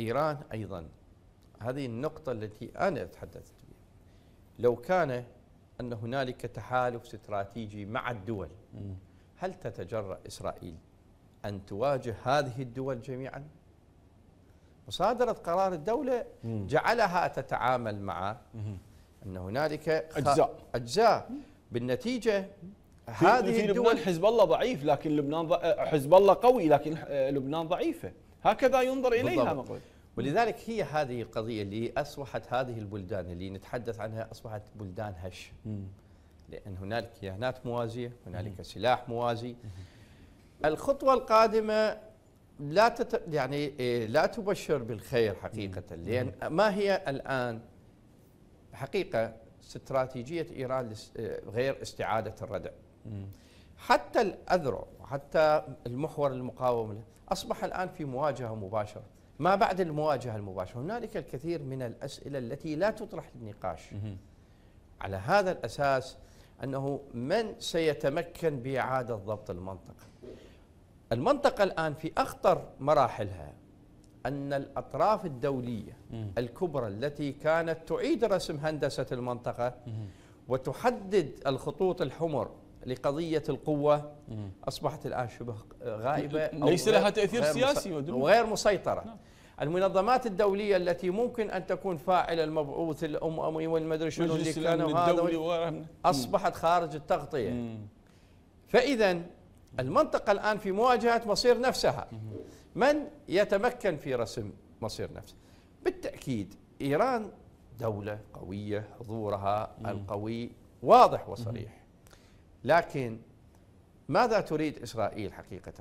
إيران أيضا هذه النقطة التي أنا تحدثت بها لو كان أن هنالك تحالف استراتيجي مع الدول هل تتجرأ إسرائيل أن تواجه هذه الدول جميعا مصادرة قرار الدولة جعلها تتعامل مع أن هنالك أجزاء أجزاء بالنتيجة هذه في الدول حزب الله ضعيف لكن لبنان حزب الله قوي لكن آه، لبنان ضعيفه هكذا ينظر إليها مقبل ولذلك هي هذه القضية اللي أصبحت هذه البلدان اللي نتحدث عنها أصبحت بلدان هش لأن هنالك كيانات موازية هنالك سلاح موازي الخطوة القادمة لا تت... يعني إيه، لا تبشر بالخير حقيقة لأن ما هي الآن حقيقة استراتيجية إيران إيه، غير استعادة الردع حتى الأذرع وحتى المحور المقاوم له أصبح الآن في مواجهة مباشرة ما بعد المواجهة المباشرة هنالك الكثير من الأسئلة التي لا تطرح للنقاش على هذا الأساس أنه من سيتمكن بإعادة ضبط المنطقة المنطقة الآن في أخطر مراحلها أن الأطراف الدولية الكبرى التي كانت تعيد رسم هندسة المنطقة وتحدد الخطوط الحمر لقضية القوة أصبحت الآن شبه غائبة ليس لها تأثير سياسي وغير مسيطرة نعم. المنظمات الدولية التي ممكن أن تكون فاعل المبعوث الأممي والمدري شنو اللي كانوا هذا أصبحت خارج التغطية فإذا المنطقة الآن في مواجهة مصير نفسها من يتمكن في رسم مصير نفسه بالتأكيد إيران دولة قوية حضورها القوي واضح وصريح لكن ماذا تريد اسرائيل حقيقه؟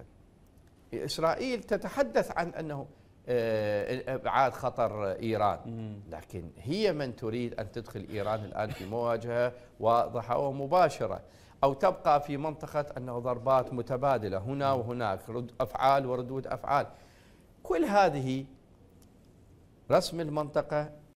اسرائيل تتحدث عن انه آه، ابعاد خطر ايران لكن هي من تريد ان تدخل ايران الان في مواجهه واضحه ومباشره او تبقى في منطقه انه ضربات متبادله هنا وهناك رد افعال وردود افعال كل هذه رسم المنطقه